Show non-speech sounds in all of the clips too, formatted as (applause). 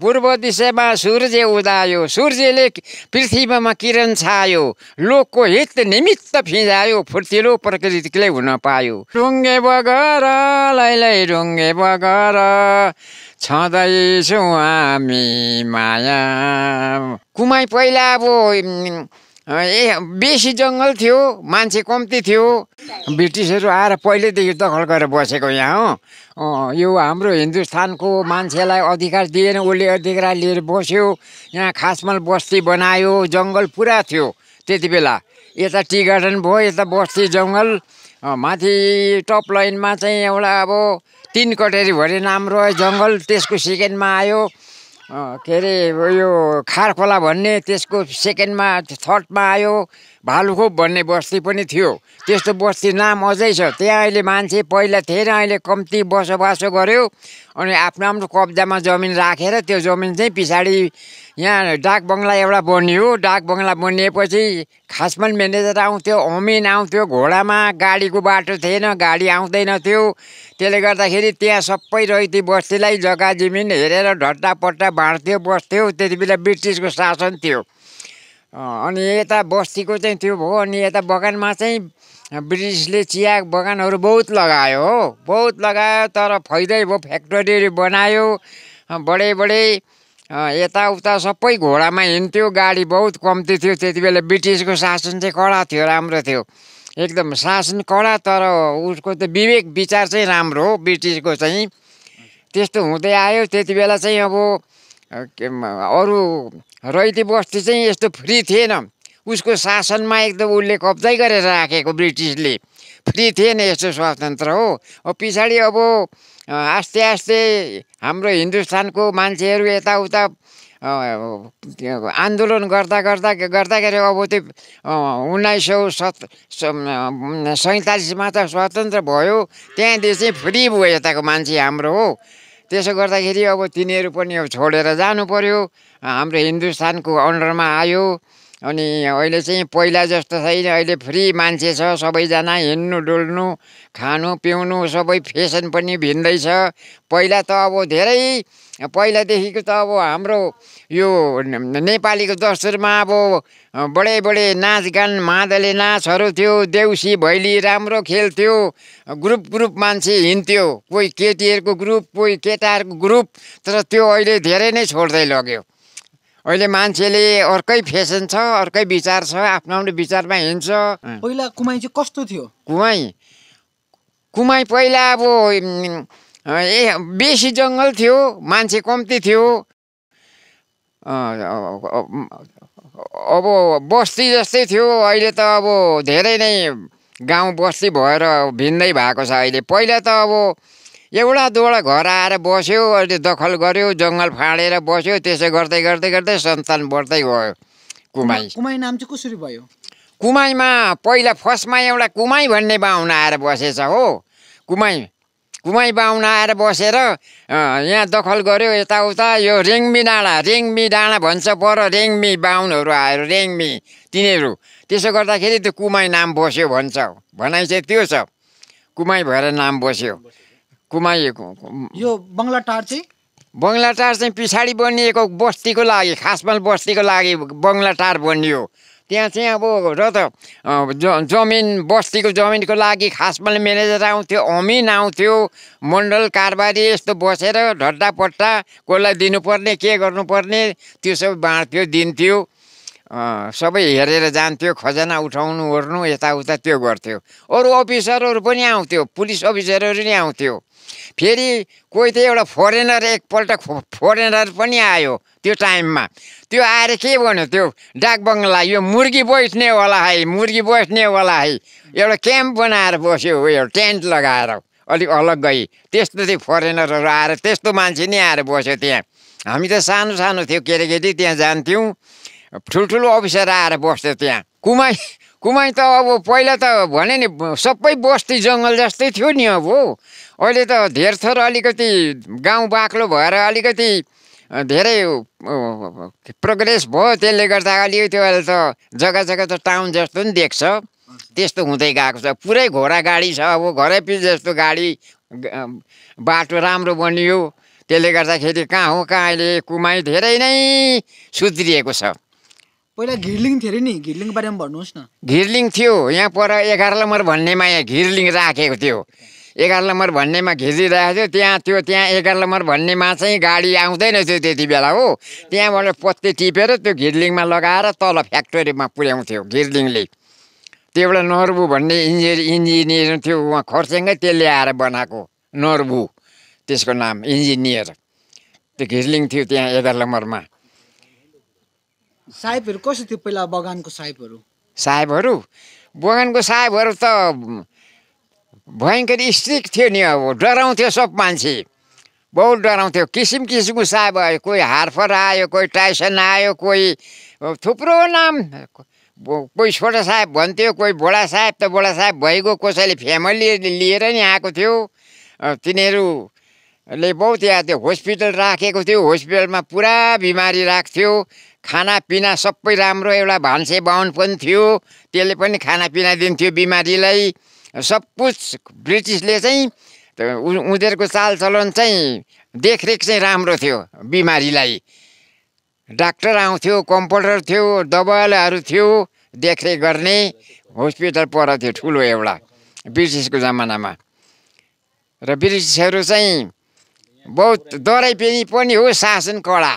पूर्व दिशामा सूर्य उदायो सूर्यले पृथ्वीमा किरण छायो लोकको हित निमित्त फिजायो फुर्तिलो प्रकृतिले हुन पायो रुङ्गे बगर लैलै ढुङ्गे बगर छँदैछौँ हामी माया कुमाई पहिला अब ए बेसी जङ्गल थियो मान्छे कम्ती थियो ब्रिटिसहरू आएर पहिल्यैदेखि दखल गरेर बसेको यहाँ हो यो हाम्रो हिन्दुस्तानको मान्छेलाई अधिकार दिएन उसले अधिकार लिएर बस्यो यहाँ खासमल बस्ती बनायो जङ्गल पुरा थियो त्यति बेला यता टी गार्डन भयो यता बस्ती जङ्गल माथि टप लाइनमा चाहिँ एउटा अब तिन कटेरी भरे नाम रह्यो जङ्गल त्यसको सेकेन्डमा आयो के अरे यो खारखोला भन्ने त्यसको सेकेन्डमा थर्डमा आयो भालुखोप भन्ने बस्ती पनि थियो त्यस्तो बस्ती नाम अझै छ त्यहाँ अहिले मान्छे पहिला थिएन अहिले कम्ती बसोबासो गर्यो अनि आफ्नो आफ्नो कब्जामा जमिन राखेर त्यो जमिन चाहिँ पछाडि यहाँ डाक बङ्गला एउटा बनियो डाक बङ्गला बनिएपछि खासमा म्यानेजर आउँथ्यो होमिन आउँथ्यो घोडामा गाडीको बाटो थिएन गाडी आउँदैन थियो त्यसले गर्दाखेरि त्यहाँ सबै रैती बस्तीलाई जग्गा जमिन हेरेर ढट्टापट्टा बाँड्थ्यो बस्थ्यो त्यति बेला ब्रिटिसको शासन थियो अनि यता बस्तीको चाहिँ त्यो भयो अनि यता बगानमा चाहिँ ब्रिटिसले चिया बगानहरू बहुत लगायो हो बहुत लगायो तर फैदै भयो फ्याक्ट्रीहरू बनायो बडे बडे यताउता सबै घोडामा हिँड्थ्यो गाडी बहुत कम्ती थियो त्यति बेला ब्रिटिसको शासन चाहिँ कडा थियो राम्रो थियो एकदम शासन कडा तर उसको त विवेक विचार चाहिँ राम्रो हो ब्रिटिसको चाहिँ त्यस्तो हुँदै आयो त्यति बेला चाहिँ अब अरू रैती बस्ती चाहिँ यस्तो फ्री थिएन उसको शासनमा एकदम उसले कब्जै गरेर राखेको ब्रिटिसले फ्री थिएन यस्तो स्वतन्त्र हो पछाडि अब आस्ते आस्ते हाम्रो हिन्दुस्तानको मान्छेहरू यताउता आन्दोलन गर्दा गर्दा गर्दाखेरि अब त्यो उन्नाइस सौ सत सैँतालिसमा त स्वतन्त्र भयो त्यहाँदेखि चाहिँ फ्री भयो यताको मान्छे हाम्रो हो त्यसो गर्दाखेरि अब तिनीहरू पनि अब छोडेर जानु हाम्रो हिन्दुस्तानको अन्डरमा आयो अनि अहिले चाहिँ पहिला जस्तो छैन अहिले फ्री मान्छे छ सबैजना हिँड्नु डुल्नु खानु पिउनु सबै फेसन पनि भिन्दैछ पहिला त अब धेरै पहिलादेखिको त अब हाम्रो यो नेपालीको दस्तुरमा अब बडे बडे नाचगान मादले नाचहरू थियो देउसी भैली राम्रो खेल्थ्यो ग्रुप ग्रुप मान्छे हिँड्थ्यो कोही केटीहरूको ग्रुप कोही केटाहरूको ग्रुप तर त्यो अहिले धेरै नै छोड्दै लग्यो अहिले मान्छेले अर्कै फेसन छ अर्कै विचार छ आफ्नो आफ्नो विचारमा हिँड्छ पहिला कुमाई चाहिँ कस्तो थियो कुमाई कुमाई पहिला अब ए बेसी जङ्गल थियो मान्छे कम्ती थियो अब बस्ती जस्तै थियो अहिले त अब धेरै नै गाउँ बस्ती भएर भिन्दै भएको छ अहिले पहिला त अब एउटा दुवटा घर आएर बस्यो अहिले दखल गर्यो जङ्गल फाँडेर बस्यो त्यसै गर्दै गर्दै गर्दै सन्तान बढ्दै गयो कुमाई कुमाई नाम चाहिँ कसरी भयो कुमाईमा पहिला फर्स्टमा एउटा कुमाई भन्ने बाहुना आएर बसेछ हो कुमाई कुमाई बाहुना आएर बसेर यहाँ दखल गऱ्यो यताउता यो रेङ्मी डाँडा रेङ्मी डाँडा भन्छ पर रेङ्मी बाहुनहरू आएर रेङ्मी तिनीहरू त्यसो गर्दाखेरि त्यो कुमाई नाम बस्यो भन्छ भनाइ चाहिँ त्यो छ कुमाई भएर नाम बस्यो कुमाइएको यो बङ्गला चाहिँ बङ्गला चाहिँ पछाडि बनिएको बस्तीको लागि खासमा बस्तीको लागि बङ्गला टार बनियो त्यहाँ चाहिँ अब र त जमिन बस्तीको जमिनको लागि खासमा म्यानेजर आउँथ्यो अमिन आउँथ्यो मण्डल कारबारी यस्तो बसेर ढड्डापट्टा कसलाई दिनुपर्ने के गर्नुपर्ने त्यो सबै बाँड्थ्यो दिन्थ्यो सबै हेरेर जान्थ्यो खजाना उठाउनु ओर्नु यताउता त्यो गर्थ्यो अरू अफिसरहरू पनि आउँथ्यो पुलिस अफिसरहरू नि आउँथ्यो फेरि कोही त एउटा फरेनर एकपल्ट फरेनर पनि आयो त्यो टाइममा त्यो आएर के भन्यो त्यो डाक बङ्गला यो मुर्गी बस्ने होला है मुर्गी बस्ने होला है एउटा क्याम्प बनाएर बस्यो यो टेन्ट लगाएर अलिक अलग गई त्यस्तो चाहिँ फरेनरहरू आएर त्यस्तो मान्छे नै आएर बस्यो त्यहाँ हामी त सानो सानो थियो केटाकेटी त्यहाँ जान्थ्यौँ ठुल्ठुलो अफिसर आएर बस्थ्यो त्यहाँ कुमाई कुमाई त अब पहिला त भने नि सबै बस्ती जङ्गल जस्तै थियो नि अब अहिले त धेर थोर अलिकति गाउँ बाक्लो भएर अलिकति धेरै प्रोग्रेस भयो त्यसले गर्दा त्यो अहिले त जग्गा जग्गा त टाउन जस्तो नि देख्छ त्यस्तो हुँदै गएको छ पुरै घोडा गाडी छ अब घरै पिज जस्तो गाडी बाटो राम्रो बनियो त्यसले गर्दाखेरि कहाँ हो कहाँ अहिले कुमाई धेरै नै सुध्रिएको छ पहिला घिर्लिङ थियो अरे नि घिर्लिङको बारेमा भन्नुहोस् न घिर्लिङ थियो यहाँ पर एघार नम्बर भन्नेमा यहाँ घिर्लिङ राखेको थियो एघार नम्बर भन्नेमा घिचिरहेको थियो त्यहाँ त्यो त्यहाँ एघार नम्बर भन्नेमा चाहिँ गाडी आउँदैन थियो त्यति बेला हो त्यहाँबाट पत्ती टिपेर त्यो घिर्लिङमा लगाएर तल फ्याक्ट्रीमा पुर्याउँथ्यो घिर्लिङले त्यो एउटा नर्बु भन्ने इन्जिनियर इन्जिनियर थियो उहाँ खरसाङै त्यसले आएर बनाएको नर्बु त्यसको नाम इन्जिनियर त्यो घिर्लिङ थियो त्यहाँ एघार नम्बरमा साहेबहरू कस्तो थियो पहिला बगानको साहेबहरू साहेबहरू बगानको साहेबहरू त भयङ्कर स्ट्रिक थियो नि अब डराउँथ्यो सब मान्छे बहुत डराउँथ्यो किसिम किसिमको साहब आयो कोही हार्फर आयो कोही टाइसन आयो कोही थुप्रो नाम कोही छोटा साहेब भन्थ्यो कोही बडा साहेब त बडा साहेब भइगयो कसैले फ्यामिली लिएर नि आएको थियो तिनीहरूले बहुत याद थियो हस्पिटल राखेको थियो हस्पिटलमा पुरा बिमारी राख्थ्यो खानापिना सबै राम्रो एउटा भान्से बाहुन पनि थियो त्यसले पनि खानापिना दिन्थ्यो बिमारीलाई सब कुछ ब्रिटिसले चाहिँ उनीहरूको चालचलन चाहिँ देखरेख चाहिँ राम्रो थियो बिमारीलाई डाक्टर आउँथ्यो कम्पाउन्डर थियो दबाईहरू थियो देखरेख गर्ने हस्पिटल पर थियो ठुलो एउटा ब्रिटिसको जमानामा र ब्रिटिसहरू चाहिँ बहुत दराइपिनी पनि हो शासन कडा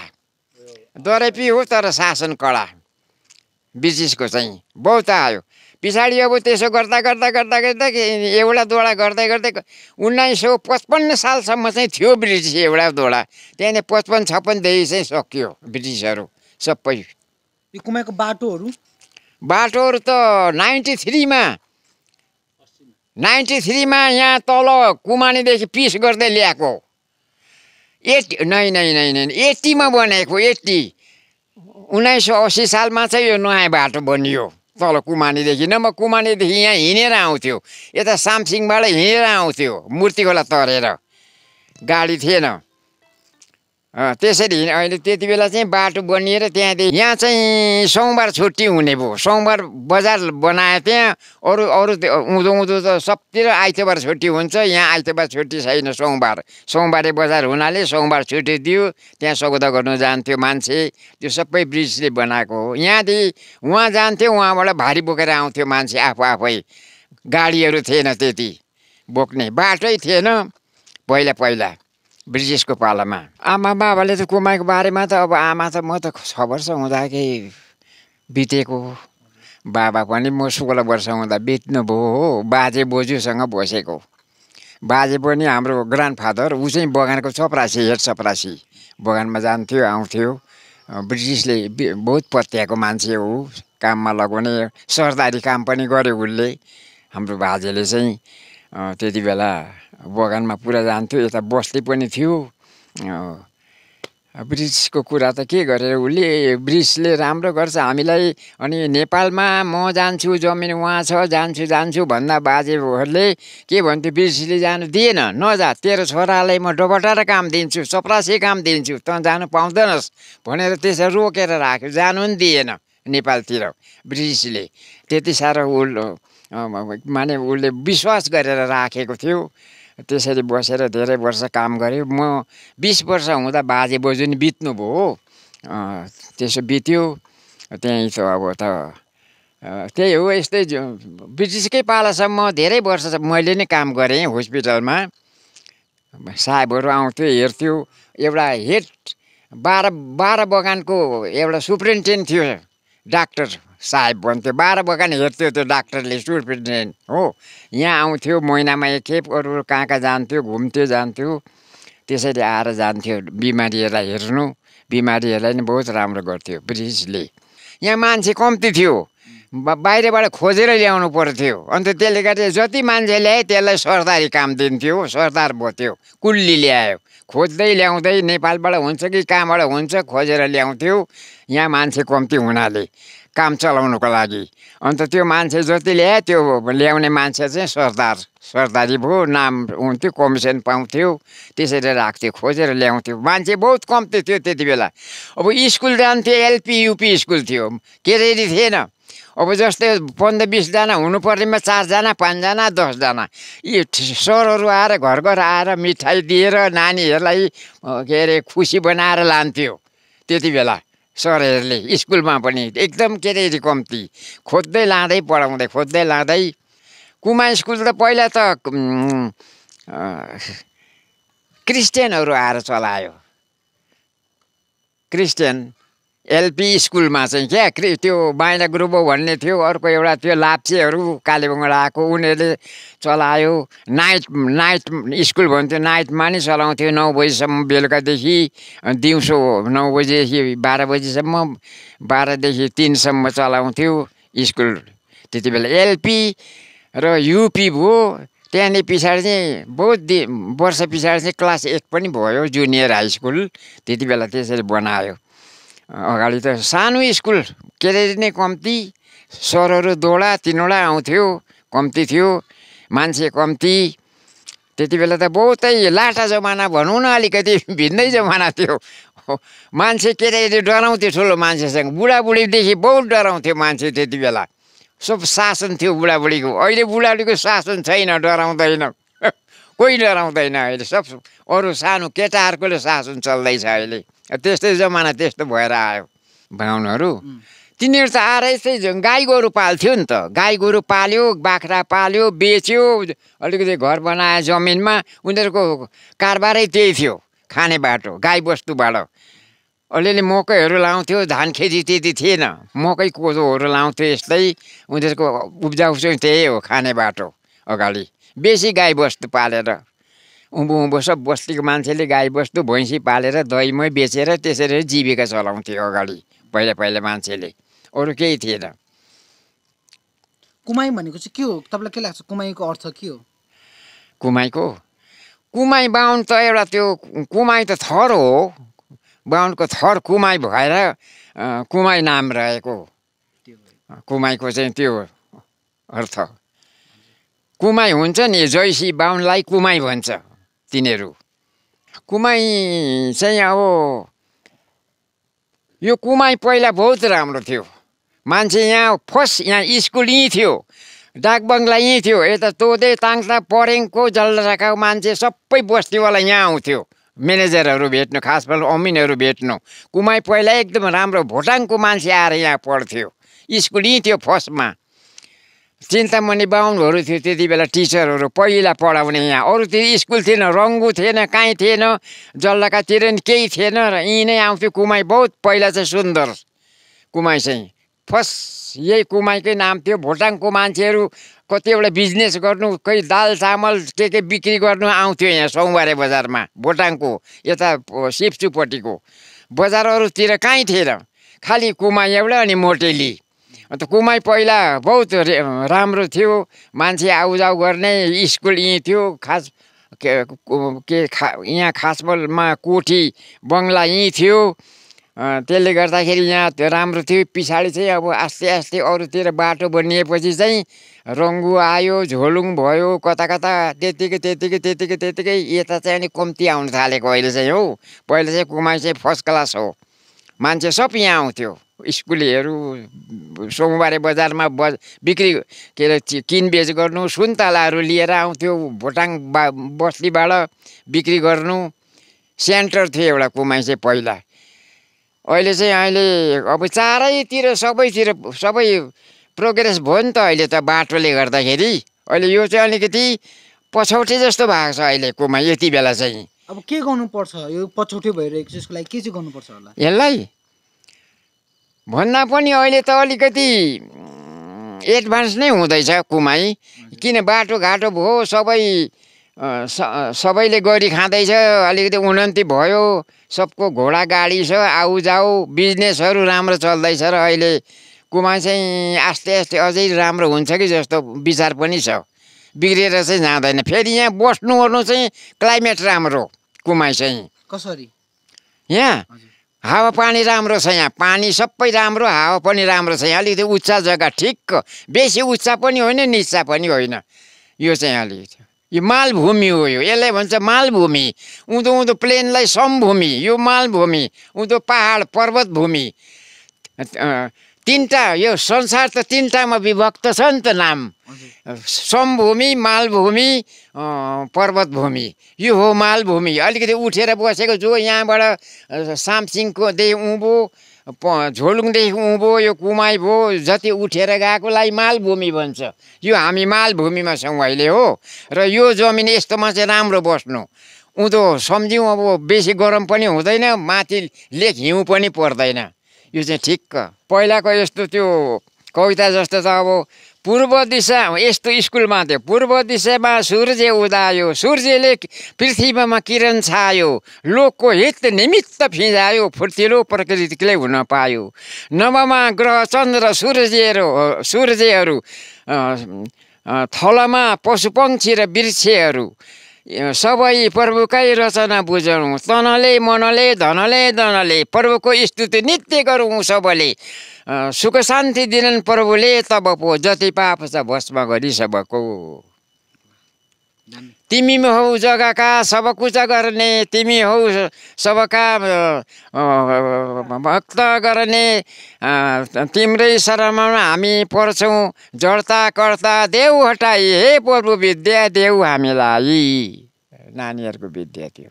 दराइपी हो तर शासन कडा ब्रिटिसको चाहिँ बहुत आयो पछाडि अब त्यसो गर्दा गर्दा गर्दा गर्दा एउटा दोडा गर्दै गर्दै उन्नाइस सौ पचपन्न सालसम्म चाहिँ थियो ब्रिटिस एउटा दोडा त्यहाँदेखि पचपन्न छप्पनदेखि चाहिँ सकियो ब्रिटिसहरू सबै कुमाको बाटोहरू बाटोहरू त नाइन्टी थ्रीमा नाइन्टी थ्रीमा यहाँ तल कुमानेदेखि पिस गर्दै ल्याएको एट्टी नै नै नै नै एट्टीमा बनाएको एट्टी उन्नाइस सौ असी सालमा चाहिँ यो नयाँ बाटो बनियो तल कुमानीदेखि न म कुमानीदेखि यहाँ हिँडेर आउँथ्यो यता सामसिङबाट हिँडेर आउँथ्यो मूर्तिखोला तरेर गाडी थिएन त्यसरी अहिले त्यति बेला चाहिँ बाटो बनिएर त्यहाँदेखि यहाँ चाहिँ सोमबार छुट्टी हुने भयो सोमबार बजार बनायो त्यहाँ अरू अरू उँधो उँधो त सबतिर आइतबार छुट्टी हुन्छ यहाँ आइतबार छुट्टी छैन सोमबार सोमबारे बजार हुनाले सोमबार छुट्टी दियो त्यहाँ सौदा गर्नु जान्थ्यो मान्छे त्यो सबै ब्रिजले बनाएको हो यहाँदेखि उहाँ जान्थ्यो उहाँबाट भारी बोकेर आउँथ्यो मान्छे आफू आफै गाडीहरू थिएन त्यति बोक्ने बाटै थिएन पहिला पहिला ब्रिटिसको पालामा आमा बाबाले त कुमाईको बारेमा त अब आमा त म त छ वर्ष हुँदाखेरि बितेको बाबा पनि म सोह्र वर्ष हुँदा बित्नुभयो हो बाजे बोजूसँग बसेको बाजे पनि हाम्रो ग्रान्ड फादर ऊ चाहिँ बगानको चपरासी हेड चपरासी बगानमा जान्थ्यो आउँथ्यो ब्रिटिसले बहुत पत्याएको मान्छे हो काममा लगाउने सरदारी काम पनि गर्यो उसले हाम्रो बाजेले चाहिँ त्यति बेला बगानमा पुरा जान्थ्यो यता बस्ती पनि थियो ब्रिजको कुरा त के गरेर उसले ब्रिजले राम्रो गर्छ हामीलाई अनि नेपालमा म जान्छु जमिन उहाँ छ जान्छु जान्छु भन्दा बाजेहरूले के भन्थ्यो ब्रिटिसले जानु दिएन नजा तेरो छोरालाई म डबटाएर काम दिन्छु चपरासी काम दिन्छु त जानु पाउँदैनस् भनेर त्यसरी रोकेर राख्यो जानु पनि दिएन नेपालतिर ब्रिटिसले त्यति साह्रो उसले माने उसले विश्वास गरेर राखेको थियो त्यसरी बसेर धेरै वर्ष काम गरेँ म बिस वर्ष हुँदा बाजे बोजू नि बित्नुभयो त्यसो बित्यो त्यहीँ त अब त त्यही हो यस्तै ब्रिटिसकै पालासम्म धेरै वर्ष मैले नै काम गरेँ हस्पिटलमा साहेबहरू आउँथ्यो हेर्थ्यो एउटा हेड बाह्र बाह्र बगानको एउटा सुप्रिन्टेन्ट थियो डाक्टर साहेब भन्थ्यो बाह्र बगान हेर्थ्यो त्यो डाक्टरले सुर्पिन्ट हो यहाँ आउँथ्यो महिनामा एकखेप अरू कहाँ कहाँ जान्थ्यो घुम्थ्यो जान्थ्यो त्यसरी आएर जान्थ्यो बिमारीहरूलाई हेर्नु बिमारीहरूलाई नै बहुत राम्रो गर्थ्यो ब्रिटिसले यहाँ मान्छे कम्ती थियो बाहिरबाट खोजेर ल्याउनु पर्थ्यो अन्त त्यसले गर्दा जति मान्छे ल्याए त्यसलाई सरदारी काम दिन्थ्यो सरदार बोथ्यो कुल्ली ल्यायो खोज्दै ल्याउँदै नेपालबाट हुन्छ कि कहाँबाट हुन्छ खोजेर ल्याउँथ्यो यहाँ मान्छे कम्ती हुनाले काम चलाउनुको लागि अन्त त्यो मान्छे जति ल्याए त्यो ल्याउने मान्छे चाहिँ सरदार सरदारी भयो नाम हुन्थ्यो कमिसन पाउँथ्यो त्यसरी राख्थ्यो खोजेर ल्याउँथ्यो मान्छे बहुत कम्ती थियो त्यति बेला अब स्कुल जान्थ्यो एलपी युपी स्कुल थियो केरेरी थिएन अब जस्तै पन्ध्र बिसजना हुनुपर्नेमा चारजना पाँचजना दसजना यी सरहरू आएर घर घर आएर मिठाई दिएर नानीहरूलाई के अरे खुसी बनाएर लान्थ्यो त्यति बेला सरहरूले स्कुलमा पनि एकदम के अरे कम्ती खोज्दै लाँदै पढाउँदै खोज्दै लाँदै कुमा स्कुल त पहिला त क्रिस्चियनहरू आएर चलायो क्रिस्चियन एलपी स्कुलमा चाहिँ क्या त्यो ग्रुप हो भन्ने थियो अर्को एउटा त्यो लाप्चेहरू कालेबुङबाट आएको उनीहरूले चलायो नाइट नाइट स्कुल भन्थ्यो नाइटमा नै चलाउँथ्यो नौ बजीसम्म बेलुकादेखि दिउँसो नौ बजीदेखि बाह्र बजीसम्म बाह्रदेखि तिनसम्म चलाउँथ्यो स्कुल त्यति बेला एलपी र युपी भयो त्यहाँदेखि पछाडि चाहिँ बहुत दि वर्ष पछाडि चाहिँ क्लास एक पनि भयो जुनियर हाई स्कुल त्यति बेला त्यसरी बनायो अगाडि त सानो स्कुल के अरे नै कम्ती सरहरू दोडा तिनवटा आउँथ्यो कम्ती थियो मान्छे कम्ती त्यति बेला त बहुतै लाटा जमाना भनौँ न अलिकति भिन्दै जमाना थियो मान्छे के अरे डराउँथ्यो ठुलो मान्छेसँग बुढाबुढीदेखि बहुत डराउँथ्यो मान्छे त्यति बेला सब शासन थियो बुढाबुढीको अहिले बुढाबुढीको शासन छैन डराउँदैन (laughs) कोही डराउँदैन अहिले सब अरू सानो केटाहरूकोले शासन चल्दैछ अहिले त्यस्तै जमाना त्यस्तो भएर आयो बाहुनहरू तिनीहरू त आएर यस्तै गाई गोरु पाल्थ्यो नि त गाई गोरु पाल्यो बाख्रा पाल्यो बेच्यो अलिकति घर बनायो जमिनमा उनीहरूको कारबारै त्यही थियो खाने बाटो गाई बस्तुबाट अलिअलि मकैहरू लाउँथ्यो धान खेती त्यति थिएन मकै कोदोहरू लाउँथ्यो यस्तै उनीहरूको उब्जाउ चाहिँ त्यही हो खाने बाटो अगाडि बेसी गाई बस्तु पालेर उँभो उँभो सब बस्तीको मान्छेले गाई बस्तु भैँसी पालेर दहीमै बेचेर त्यसरी जीविका चलाउँथे अगाडि पहिला पहिला मान्छेले अरू केही थिएन कुमाई भनेको चाहिँ के हो तपाईँलाई के लाग्छ कुमाईको अर्थ के हो कुमाईको कुमाई बाहुन त एउटा त्यो कुमाई त थर हो बाहुनको थर कुमाई भएर कुमाई नाम रहेको कुमाईको चाहिँ त्यो अर्थ कुमाई हुन्छ नि जैसी बाहुनलाई कुमाई भन्छ तिनीहरू कुमाई चाहिँ अब यो कुमाई पहिला बहुत राम्रो थियो मान्छे यहाँ फर्स्ट यहाँ स्कुल यहीँ थियो डाकबङ्गला यहीँ थियो यता तोदे ताङता परेङको जलराकाको मान्छे सबै बस्तीवाला यहाँ आउँथ्यो म्यानेजरहरू भेट्नु खास पहिला अमिनहरू भेट्नु कुमाई पहिला एकदम राम्रो भोटाङको मान्छे आएर यहाँ पढ्थ्यो स्कुल यहीँ थियो फर्स्टमा चिन्तामणि बाहुनहरू थियो त्यति बेला टिचरहरू पहिला पढाउने यहाँ अरूतिर स्कुल थिएन रङ्गु थिएन काहीँ थिएन जल्लाकातिर नि केही थिएन र यहीँ नै आउँथ्यो कुमाई बहुत पहिला चाहिँ सुन्दर कुमाई चाहिँ फर्स्ट यही कुमाईकै नाम थियो भोटाङको मान्छेहरू कतिवटा बिजनेस गर्नु खै दाल चामल के के बिक्री गर्नु आउँथ्यो यहाँ सोमबारे बजारमा भोटाङको यता सिप्चुपट्टिको बजार अरूतिर काहीँ थिएन खालि कुमाई एउटा अनि मोटेली अन्त कुमाई पहिला बहुत राम्रो थियो मान्छे आउजाउ गर्ने स्कुल यहीँ थियो खास के के खा यहाँ खासबलमा कोठी बङ्गला यहीँ थियो त्यसले गर्दाखेरि यहाँ त्यो राम्रो थियो पछाडि चाहिँ अब आस्ते आस्ते अरूतिर बाटो बनिएपछि चाहिँ रङ्गु आयो झोलुङ भयो कता कता त्यत्तिकै त्यत्तिकै त्यत्तिकै त्यत्तिकै यता चाहिँ अलिक कम्ती आउनु थालेको अहिले चाहिँ हो पहिले चाहिँ कुमाई चाहिँ फर्स्ट क्लास हो मान्छे सब यहाँ आउँथ्यो स्कुलहरू सोमबारे बजारमा बज बिक्री के अरे किनबेच गर्नु सुन्तलाहरू लिएर आउँथ्यो भोटाङ बा बस्तीबाट बिक्री गर्नु सेन्टर थियो एउटा कुमाई चाहिँ पहिला अहिले चाहिँ अहिले अब चारैतिर सबैतिर सबै प्रोग्रेस भयो नि त अहिले त बाटोले गर्दाखेरि अहिले यो चाहिँ अलिकति पछौटे जस्तो भएको छ अहिले कुमाइ यति बेला चाहिँ अब के गर्नुपर्छ यो पछौटे भइरहेको छ यसको लागि के चाहिँ गर्नुपर्छ होला यसलाई भन्दा पनि अहिले त अलिकति एडभान्स नै हुँदैछ कुमाई किन बाटोघाटो भयो सबै सबैले गरी खाँदैछ अलिकति उन्नति भयो सबको घोडा गाडी छ आउ जाउ बिजनेसहरू राम्रो चल्दैछ र अहिले कुमा चाहिँ आस्ते आस्ते अझै राम्रो हुन्छ कि जस्तो विचार पनि छ बिग्रिएर चाहिँ जाँदैन फेरि यहाँ बस्नुओर्नु चाहिँ क्लाइमेट राम्रो कुमाई चाहिँ कसरी यहाँ हावा पानी राम्रो छ यहाँ पानी सबै राम्रो हावा पनि राम्रो छ यहाँ अलिकति उच्च जग्गा ठिक्क बेसी उच्च पनि होइन निचा पनि होइन यो चाहिँ अलिकति यो मालभूमि हो यो यसलाई भन्छ मालभूमि उँधो उँधो प्लेनलाई समभूमि यो मालभूमि उँधो पाहाड पर्वत भूमि तिनवटा यो संसार त तिनवटामा विभक्त छ नि त नाम समभूमि मालभूमि पर्वतभूमि यो हो मालभूमि अलिकति उठेर बसेको जो यहाँबाट सामसिङको सामसिङकोदेखि उँभो प झोलुङदेखि उँभो यो कुमाई भो जति उठेर गएकोलाई मालभूमि भन्छ यो हामी मालभूमिमा छौँ अहिले हो र यो जमिन यस्तोमा चाहिँ राम्रो बस्नु उँधो सम्झ्यौँ अब बेसी गरम पनि हुँदैन माथि लेख हिउँ पनि पर्दैन यो चाहिँ ठिक्क पहिलाको यस्तो त्यो कविता जस्तो त अब पूर्व दिशा यस्तो स्कुलमा थियो पूर्व दिशामा सूर्य उदायो सूर्यले पृथ्वीमा किरण छायो लोकको हित निमित्त फिजायो फुर्तिलो प्रकृतिले हुन पायो नवमा ग्रह चन्द्र सूर्यहरू सूर्यहरू थलमा पशुपक्षी र वृक्षहरू सबै प्रभुकै रचना बुझौँ तनले मनले धनले धनले प्रभुको स्तुति नित्य गरौँ सबले सुख शान्ति दिनन् प्रभुले तब पो जति पाप छ भस्म गरी सबको तिमी हौ जग्गाका सब कुचा गर्ने तिमी हौ सबका भक्त गर्ने तिम्रै शरणमा हामी पढ्छौँ जड्ता कर्ता देऊ हटाई हे प्रभु विद्या देऊ हामीलाई नानीहरूको विद्या थियो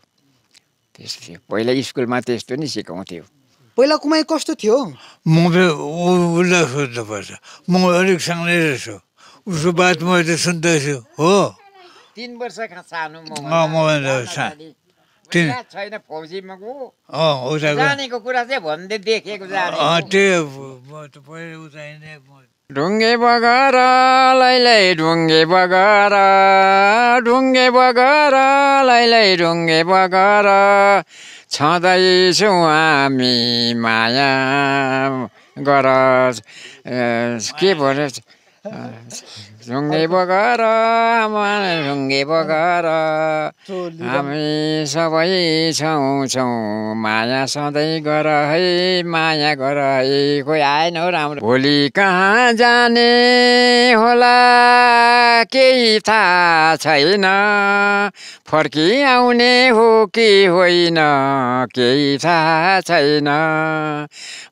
त्यस्तो थियो पहिला स्कुलमा त्यस्तो नि सिकाउँथ्यो पहिला कुमाई कस्तो थियो म उसलाई सोध्नुपर्छ म अलिक सङ्गै रहेछु उसको बात मैले सुन्दैछु हो तिन वर्ष सानो छैन फौजीमा जानेको कुरा चाहिँ भन्दै देखेको ढुङ्गे बगर लैलै ढुङ्गे बगर ढुङ्गे बगर लैलै ढुङ्गे बगर छँदैछौँ हामी माया गर के भन्यो ढुङ्गे बगर ढुङ्गे बगर हामी सबै छौँ छौँ माया सधैँ गर है माया गर है कोही आएन हो राम्रो भोलि कहाँ जाने होला केही थाहा छैन फर्किआउने हो कि होइन केही थाहा छैन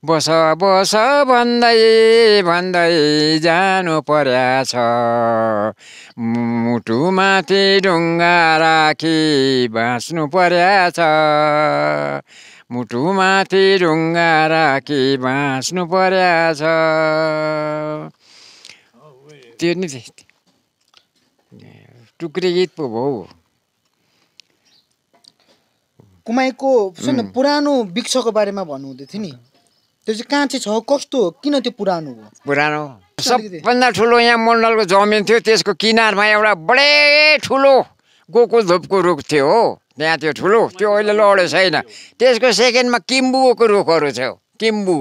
बस बस भन्दै भन्दै जानु पर्या छ मुटुमाथि ढुङ्गा राखी बाँच्नु छ मुटुमाथि ढुङ्गा राखी बाँच्नु छ त्यो नि टुक्रे गीत पो भौ कुमाईको सुन पुरानो वृक्षको बारेमा भन्नुहुँदै थियो नि त्यो चाहिँ कहाँ चाहिँ छ कस्तो किन त्यो पुरानो हो पुरानो सबभन्दा ठुलो यहाँ मण्डलको जमिन थियो त्यसको किनारमा एउटा बडे ठुलो गोकुल धुपको रुख थियो हो त्यहाँ त्यो ठुलो त्यो अहिले लड्यो छैन त्यसको सेकेन्डमा किम्बुको रुखहरू थियो किम्बु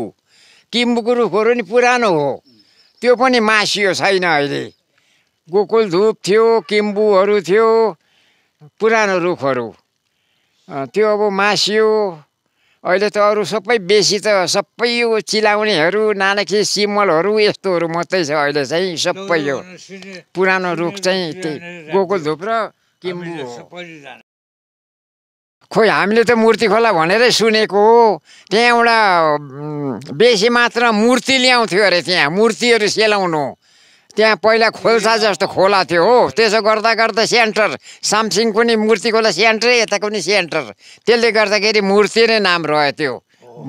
किम्बुको रुखहरू नि पुरानो हो त्यो पनि मासियो छैन अहिले गोकुल धुप थियो किम्बुहरू थियो पुरानो रुखहरू त्यो अब मासियो अहिले त अरू सबै बेसी त सबै यो चिलाउनेहरू नानकी सिमलहरू यस्तोहरू मात्रै छ अहिले चाहिँ सबै यो पुरानो रुख चाहिँ त्यही गोकुल धुप र किम्बु खोइ हामीले त मूर्ति खोला भनेरै सुनेको हो त्यहाँ एउटा बेसी मात्र मूर्ति ल्याउँथ्यो अरे त्यहाँ मूर्तिहरू सेलाउनु त्यहाँ पहिला खोल्सा जस्तो खोला थियो हो त्यसो गर्दा गर्दा सेन्टर सामसिङ पनि मूर्ति खोला सेन्टर यता पनि सेन्टर त्यसले गर्दाखेरि मूर्ति नै नाम रह्यो त्यो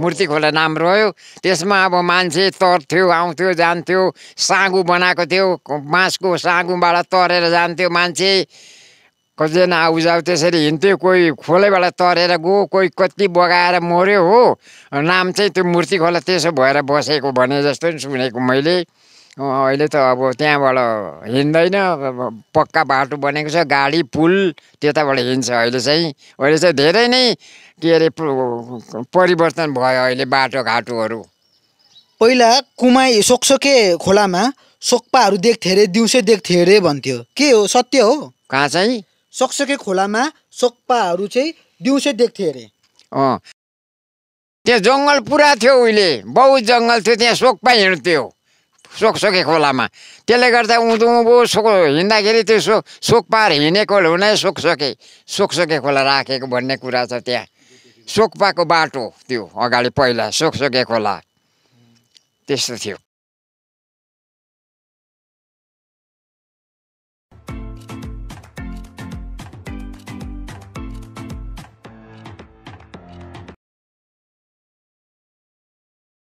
मूर्ति खोला नाम रह्यो त्यसमा अब मान्छे तर्थ्यो आउँथ्यो जान्थ्यो साँगु बनाएको थियो बाँसको साँगुबाट तरेर जान्थ्यो मान्छे कतिजना आउजाउ त्यसरी हिँड्थ्यो कोही खोलैबाट तरेर गयो कोही कति बगाएर मऱ्यो हो नाम चाहिँ त्यो मूर्ति खोला त्यसो भएर बसेको भने जस्तो नि सुनेको मैले अहिले त अब त्यहाँबाट हिँड्दैन पक्का बाटो बनेको छ गाडी पुल त्यताबाट हिँड्छ अहिले चाहिँ अहिले चाहिँ धेरै नै के अरे परिवर्तन भयो अहिले बाटोघाटोहरू पहिला कुमाई सोकसोके खोलामा सोक्पाहरू देख्थ्यो अरे दिउँसै देख्थ्यो अरे भन्थ्यो के हो सत्य हो कहाँ चाहिँ सोकसोके खोलामा सोक्पाहरू चाहिँ दिउँसै देख्थ्यो अरे अँ त्यहाँ जङ्गल पुरा थियो उहिले बहुत जङ्गल थियो त्यहाँ सोक्पा हिँड्थ्यो सोकसोके खोलामा त्यसले गर्दा उँधो उँभो सोक हिँड्दाखेरि त्यो सोक सोक पार हिँडेको हुनै सोकसोके सोकसोके खोला राखेको भन्ने कुरा छ त्यहाँ सोकपाको बाटो त्यो अगाडि पहिला सोकसोके खोला त्यस्तो थियो